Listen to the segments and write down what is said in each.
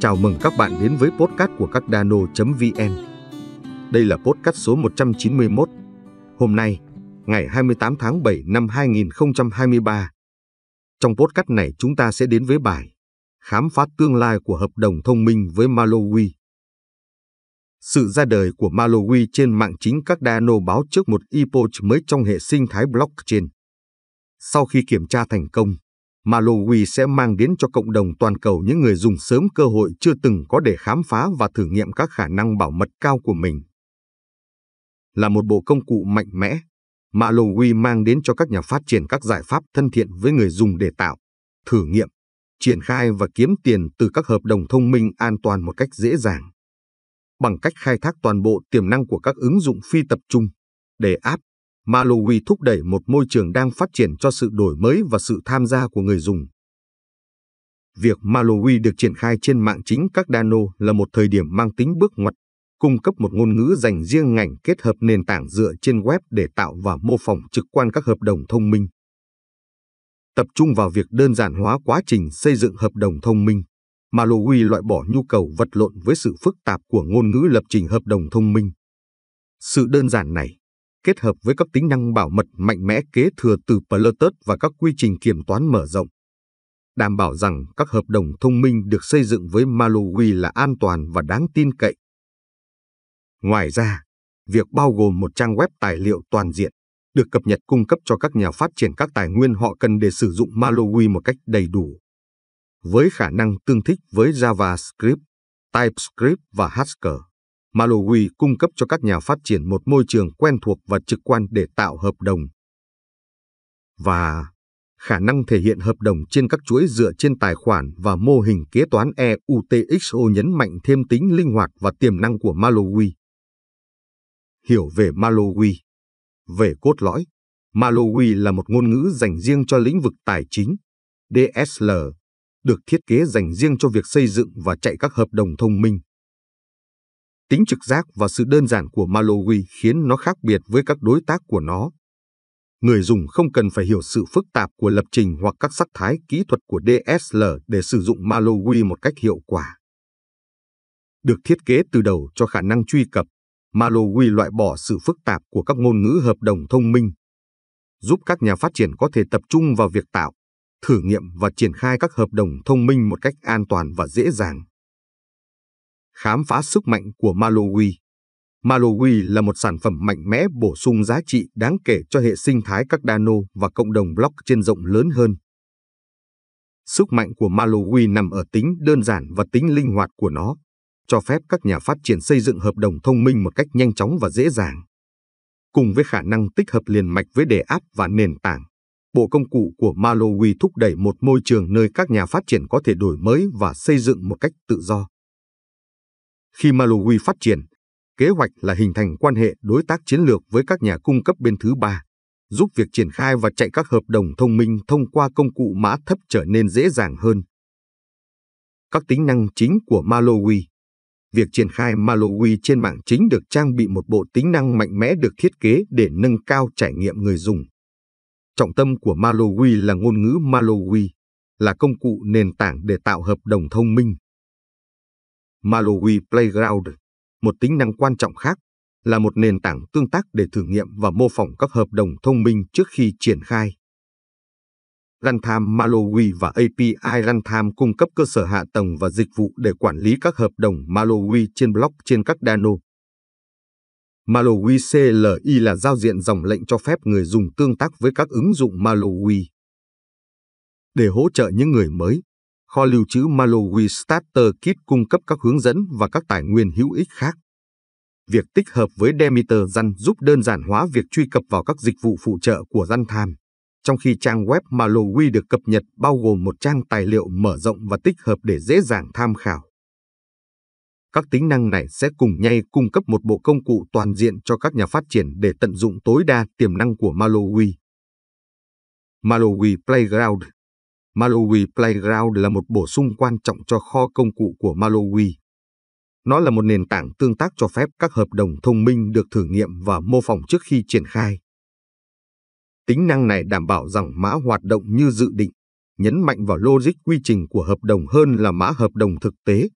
Chào mừng các bạn đến với podcast của các dano.vn. Đây là podcast số 191. Hôm nay, ngày 28 tháng 7 năm 2023. Trong podcast này chúng ta sẽ đến với bài Khám phá tương lai của hợp đồng thông minh với Malawi. Sự ra đời của Malawi trên mạng chính các Dano báo trước một epoch mới trong hệ sinh thái blockchain. Sau khi kiểm tra thành công, Malawi sẽ mang đến cho cộng đồng toàn cầu những người dùng sớm cơ hội chưa từng có để khám phá và thử nghiệm các khả năng bảo mật cao của mình. Là một bộ công cụ mạnh mẽ, Malawi mang đến cho các nhà phát triển các giải pháp thân thiện với người dùng để tạo, thử nghiệm, triển khai và kiếm tiền từ các hợp đồng thông minh an toàn một cách dễ dàng. Bằng cách khai thác toàn bộ tiềm năng của các ứng dụng phi tập trung để áp Malawi thúc đẩy một môi trường đang phát triển cho sự đổi mới và sự tham gia của người dùng. Việc Malawi được triển khai trên mạng chính các Dano là một thời điểm mang tính bước ngoặt, cung cấp một ngôn ngữ dành riêng ngành kết hợp nền tảng dựa trên web để tạo và mô phỏng trực quan các hợp đồng thông minh. Tập trung vào việc đơn giản hóa quá trình xây dựng hợp đồng thông minh, Malawi loại bỏ nhu cầu vật lộn với sự phức tạp của ngôn ngữ lập trình hợp đồng thông minh. Sự đơn giản này kết hợp với các tính năng bảo mật mạnh mẽ kế thừa từ Plutus và các quy trình kiểm toán mở rộng, đảm bảo rằng các hợp đồng thông minh được xây dựng với Malawi là an toàn và đáng tin cậy. Ngoài ra, việc bao gồm một trang web tài liệu toàn diện được cập nhật cung cấp cho các nhà phát triển các tài nguyên họ cần để sử dụng Malawi một cách đầy đủ. Với khả năng tương thích với JavaScript, TypeScript và Haskell. Malawi cung cấp cho các nhà phát triển một môi trường quen thuộc và trực quan để tạo hợp đồng. Và khả năng thể hiện hợp đồng trên các chuỗi dựa trên tài khoản và mô hình kế toán EUTXO nhấn mạnh thêm tính linh hoạt và tiềm năng của Malawi. Hiểu về Malawi Về cốt lõi, Malawi là một ngôn ngữ dành riêng cho lĩnh vực tài chính, DSL, được thiết kế dành riêng cho việc xây dựng và chạy các hợp đồng thông minh. Tính trực giác và sự đơn giản của Malawi khiến nó khác biệt với các đối tác của nó. Người dùng không cần phải hiểu sự phức tạp của lập trình hoặc các sắc thái kỹ thuật của DSL để sử dụng Malawi một cách hiệu quả. Được thiết kế từ đầu cho khả năng truy cập, Malawi loại bỏ sự phức tạp của các ngôn ngữ hợp đồng thông minh, giúp các nhà phát triển có thể tập trung vào việc tạo, thử nghiệm và triển khai các hợp đồng thông minh một cách an toàn và dễ dàng khám phá sức mạnh của Malawi. Malawi là một sản phẩm mạnh mẽ bổ sung giá trị đáng kể cho hệ sinh thái các Dano và cộng đồng block trên rộng lớn hơn. Sức mạnh của Malawi nằm ở tính đơn giản và tính linh hoạt của nó, cho phép các nhà phát triển xây dựng hợp đồng thông minh một cách nhanh chóng và dễ dàng. Cùng với khả năng tích hợp liền mạch với đề áp và nền tảng, bộ công cụ của Malawi thúc đẩy một môi trường nơi các nhà phát triển có thể đổi mới và xây dựng một cách tự do. Khi Malawi phát triển, kế hoạch là hình thành quan hệ đối tác chiến lược với các nhà cung cấp bên thứ ba, giúp việc triển khai và chạy các hợp đồng thông minh thông qua công cụ mã thấp trở nên dễ dàng hơn. Các tính năng chính của Malawi Việc triển khai Malawi trên mạng chính được trang bị một bộ tính năng mạnh mẽ được thiết kế để nâng cao trải nghiệm người dùng. Trọng tâm của Malawi là ngôn ngữ Malawi, là công cụ nền tảng để tạo hợp đồng thông minh. Malawi Playground, một tính năng quan trọng khác, là một nền tảng tương tác để thử nghiệm và mô phỏng các hợp đồng thông minh trước khi triển khai. Runtime Malawi và API Runtime cung cấp cơ sở hạ tầng và dịch vụ để quản lý các hợp đồng Malawi trên blockchain các Dano. Malawi CLI là giao diện dòng lệnh cho phép người dùng tương tác với các ứng dụng Malawi. Để hỗ trợ những người mới, kho lưu trữ Malawi Starter Kit cung cấp các hướng dẫn và các tài nguyên hữu ích khác. Việc tích hợp với Demeter Răn giúp đơn giản hóa việc truy cập vào các dịch vụ phụ trợ của Răn Time, trong khi trang web Malawi được cập nhật bao gồm một trang tài liệu mở rộng và tích hợp để dễ dàng tham khảo. Các tính năng này sẽ cùng nhau cung cấp một bộ công cụ toàn diện cho các nhà phát triển để tận dụng tối đa tiềm năng của Malawi. Malawi Playground Malawi Playground là một bổ sung quan trọng cho kho công cụ của Malawi. Nó là một nền tảng tương tác cho phép các hợp đồng thông minh được thử nghiệm và mô phỏng trước khi triển khai. Tính năng này đảm bảo rằng mã hoạt động như dự định, nhấn mạnh vào logic quy trình của hợp đồng hơn là mã hợp đồng thực tế.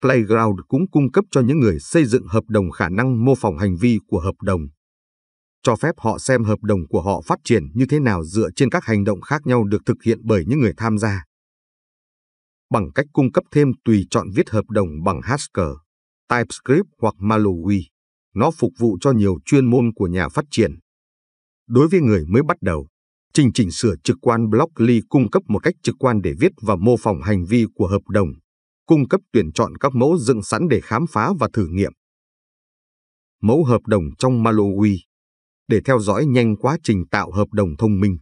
Playground cũng cung cấp cho những người xây dựng hợp đồng khả năng mô phỏng hành vi của hợp đồng cho phép họ xem hợp đồng của họ phát triển như thế nào dựa trên các hành động khác nhau được thực hiện bởi những người tham gia. Bằng cách cung cấp thêm tùy chọn viết hợp đồng bằng Haskell, TypeScript hoặc Malawi, nó phục vụ cho nhiều chuyên môn của nhà phát triển. Đối với người mới bắt đầu, Trình chỉnh sửa trực quan Blockly cung cấp một cách trực quan để viết và mô phỏng hành vi của hợp đồng, cung cấp tuyển chọn các mẫu dựng sẵn để khám phá và thử nghiệm. Mẫu hợp đồng trong Malawi để theo dõi nhanh quá trình tạo hợp đồng thông minh.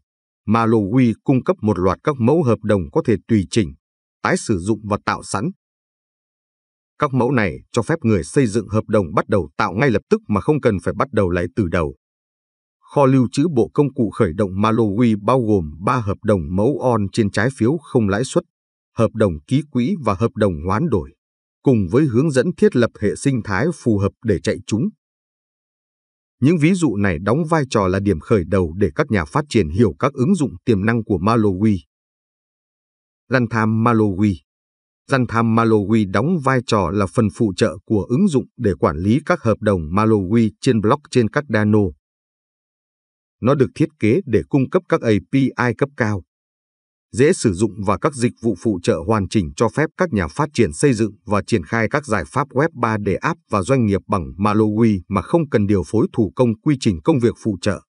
Malowi cung cấp một loạt các mẫu hợp đồng có thể tùy chỉnh, tái sử dụng và tạo sẵn. Các mẫu này cho phép người xây dựng hợp đồng bắt đầu tạo ngay lập tức mà không cần phải bắt đầu lại từ đầu. Kho lưu trữ bộ công cụ khởi động Malawi bao gồm 3 hợp đồng mẫu on trên trái phiếu không lãi suất, hợp đồng ký quỹ và hợp đồng hoán đổi, cùng với hướng dẫn thiết lập hệ sinh thái phù hợp để chạy chúng. Những ví dụ này đóng vai trò là điểm khởi đầu để các nhà phát triển hiểu các ứng dụng tiềm năng của Malawi. Lantham Malawi Lantham Malawi đóng vai trò là phần phụ trợ của ứng dụng để quản lý các hợp đồng Malawi trên blockchain Dano. Nó được thiết kế để cung cấp các API cấp cao, dễ sử dụng và các dịch vụ phụ trợ hoàn chỉnh cho phép các nhà phát triển xây dựng và triển khai các giải pháp Web 3 để áp và doanh nghiệp bằng Malawi mà không cần điều phối thủ công quy trình công việc phụ trợ.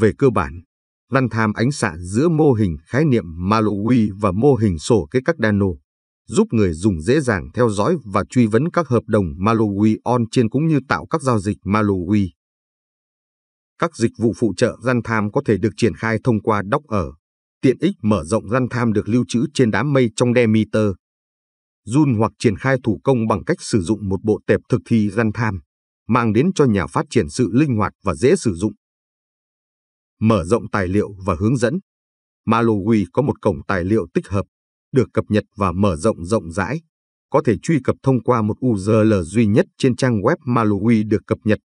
Về cơ bản, lăn tham ánh xạ giữa mô hình khái niệm Malawi và mô hình sổ cái các Dano giúp người dùng dễ dàng theo dõi và truy vấn các hợp đồng Malawi on trên cũng như tạo các giao dịch Malawi. Các dịch vụ phụ trợ gian tham có thể được triển khai thông qua đóc ở tiện ích mở rộng răn tham được lưu trữ trên đám mây trong Demeter. run hoặc triển khai thủ công bằng cách sử dụng một bộ tệp thực thi răn tham, mang đến cho nhà phát triển sự linh hoạt và dễ sử dụng. Mở rộng tài liệu và hướng dẫn Malawi có một cổng tài liệu tích hợp, được cập nhật và mở rộng rộng rãi, có thể truy cập thông qua một URL duy nhất trên trang web Malawi được cập nhật.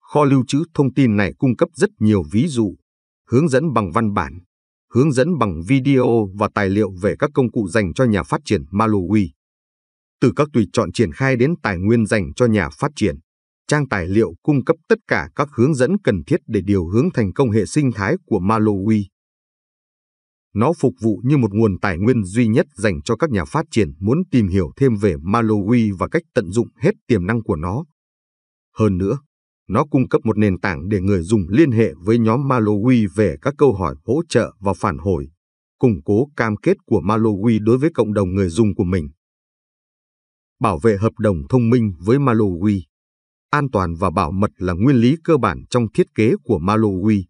Kho lưu trữ thông tin này cung cấp rất nhiều ví dụ, hướng dẫn bằng văn bản hướng dẫn bằng video và tài liệu về các công cụ dành cho nhà phát triển Malawi. Từ các tùy chọn triển khai đến tài nguyên dành cho nhà phát triển, trang tài liệu cung cấp tất cả các hướng dẫn cần thiết để điều hướng thành công hệ sinh thái của Malawi. Nó phục vụ như một nguồn tài nguyên duy nhất dành cho các nhà phát triển muốn tìm hiểu thêm về Malawi và cách tận dụng hết tiềm năng của nó. Hơn nữa, nó cung cấp một nền tảng để người dùng liên hệ với nhóm Malawi về các câu hỏi hỗ trợ và phản hồi, củng cố cam kết của Malawi đối với cộng đồng người dùng của mình. Bảo vệ hợp đồng thông minh với Malawi An toàn và bảo mật là nguyên lý cơ bản trong thiết kế của Malawi.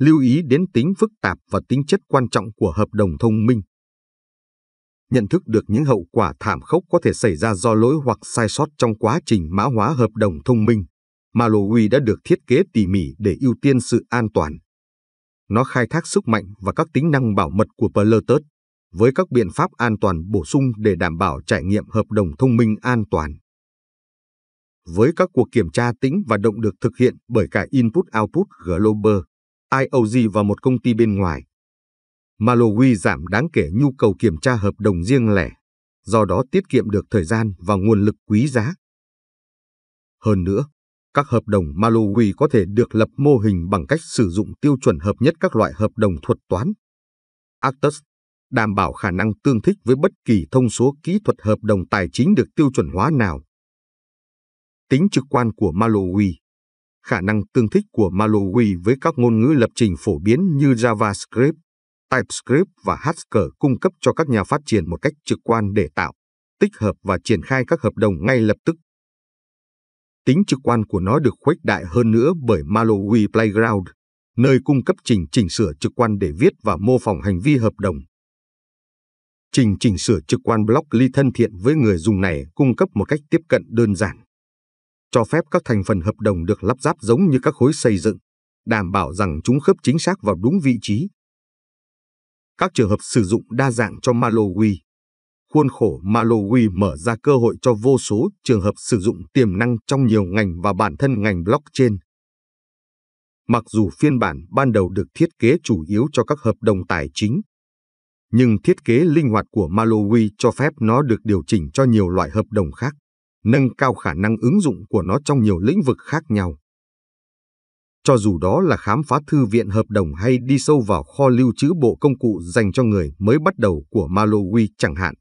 Lưu ý đến tính phức tạp và tính chất quan trọng của hợp đồng thông minh. Nhận thức được những hậu quả thảm khốc có thể xảy ra do lỗi hoặc sai sót trong quá trình mã hóa hợp đồng thông minh, Malawi đã được thiết kế tỉ mỉ để ưu tiên sự an toàn. Nó khai thác sức mạnh và các tính năng bảo mật của Plurtus với các biện pháp an toàn bổ sung để đảm bảo trải nghiệm hợp đồng thông minh an toàn. Với các cuộc kiểm tra tĩnh và động được thực hiện bởi cả Input-Output Global, IOG và một công ty bên ngoài, Malawi giảm đáng kể nhu cầu kiểm tra hợp đồng riêng lẻ, do đó tiết kiệm được thời gian và nguồn lực quý giá. Hơn nữa, các hợp đồng Malawi có thể được lập mô hình bằng cách sử dụng tiêu chuẩn hợp nhất các loại hợp đồng thuật toán. Actus đảm bảo khả năng tương thích với bất kỳ thông số kỹ thuật hợp đồng tài chính được tiêu chuẩn hóa nào. Tính trực quan của Malawi Khả năng tương thích của Malawi với các ngôn ngữ lập trình phổ biến như JavaScript, TypeScript và Haskell cung cấp cho các nhà phát triển một cách trực quan để tạo, tích hợp và triển khai các hợp đồng ngay lập tức tính trực quan của nó được khuếch đại hơn nữa bởi Malawi Playground, nơi cung cấp trình chỉnh sửa trực quan để viết và mô phỏng hành vi hợp đồng. Trình chỉnh sửa trực quan blockly thân thiện với người dùng này cung cấp một cách tiếp cận đơn giản, cho phép các thành phần hợp đồng được lắp ráp giống như các khối xây dựng, đảm bảo rằng chúng khớp chính xác vào đúng vị trí. Các trường hợp sử dụng đa dạng cho Malawi khuôn khổ Malawi mở ra cơ hội cho vô số trường hợp sử dụng tiềm năng trong nhiều ngành và bản thân ngành blockchain. Mặc dù phiên bản ban đầu được thiết kế chủ yếu cho các hợp đồng tài chính, nhưng thiết kế linh hoạt của Malawi cho phép nó được điều chỉnh cho nhiều loại hợp đồng khác, nâng cao khả năng ứng dụng của nó trong nhiều lĩnh vực khác nhau. Cho dù đó là khám phá thư viện hợp đồng hay đi sâu vào kho lưu trữ bộ công cụ dành cho người mới bắt đầu của Malawi chẳng hạn,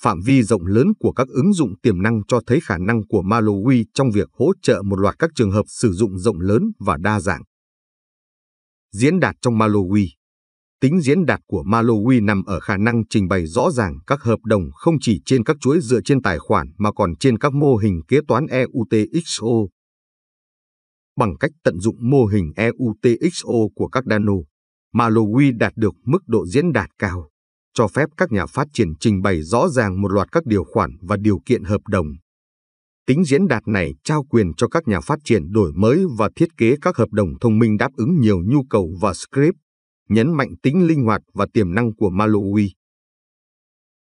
Phạm vi rộng lớn của các ứng dụng tiềm năng cho thấy khả năng của Malawi trong việc hỗ trợ một loạt các trường hợp sử dụng rộng lớn và đa dạng. Diễn đạt trong Malawi Tính diễn đạt của Malawi nằm ở khả năng trình bày rõ ràng các hợp đồng không chỉ trên các chuỗi dựa trên tài khoản mà còn trên các mô hình kế toán EUTXO. Bằng cách tận dụng mô hình EUTXO của các Dano, Malawi đạt được mức độ diễn đạt cao cho phép các nhà phát triển trình bày rõ ràng một loạt các điều khoản và điều kiện hợp đồng. Tính diễn đạt này trao quyền cho các nhà phát triển đổi mới và thiết kế các hợp đồng thông minh đáp ứng nhiều nhu cầu và script, nhấn mạnh tính linh hoạt và tiềm năng của Malawi.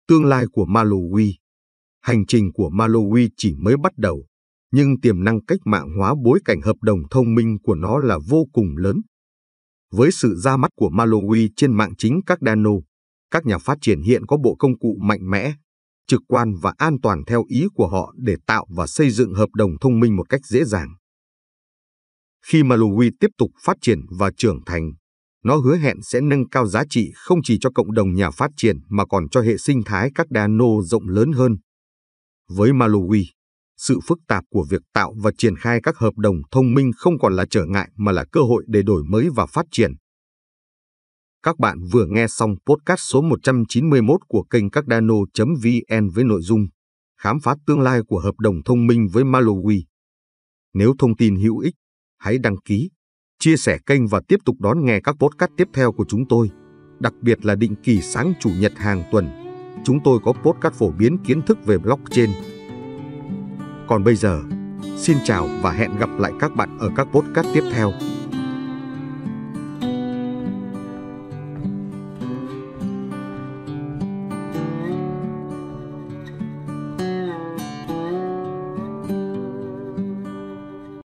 Tương lai của Malawi Hành trình của Malawi chỉ mới bắt đầu, nhưng tiềm năng cách mạng hóa bối cảnh hợp đồng thông minh của nó là vô cùng lớn. Với sự ra mắt của Malawi trên mạng chính các Cardano, các nhà phát triển hiện có bộ công cụ mạnh mẽ, trực quan và an toàn theo ý của họ để tạo và xây dựng hợp đồng thông minh một cách dễ dàng. Khi Malawi tiếp tục phát triển và trưởng thành, nó hứa hẹn sẽ nâng cao giá trị không chỉ cho cộng đồng nhà phát triển mà còn cho hệ sinh thái các đa nô rộng lớn hơn. Với Malawi, sự phức tạp của việc tạo và triển khai các hợp đồng thông minh không còn là trở ngại mà là cơ hội để đổi mới và phát triển. Các bạn vừa nghe xong podcast số 191 của kênh Các Dano.vn với nội dung Khám phá tương lai của hợp đồng thông minh với Malawi. Nếu thông tin hữu ích, hãy đăng ký, chia sẻ kênh và tiếp tục đón nghe các podcast tiếp theo của chúng tôi, đặc biệt là định kỳ sáng chủ nhật hàng tuần. Chúng tôi có podcast phổ biến kiến thức về blockchain. Còn bây giờ, xin chào và hẹn gặp lại các bạn ở các podcast tiếp theo.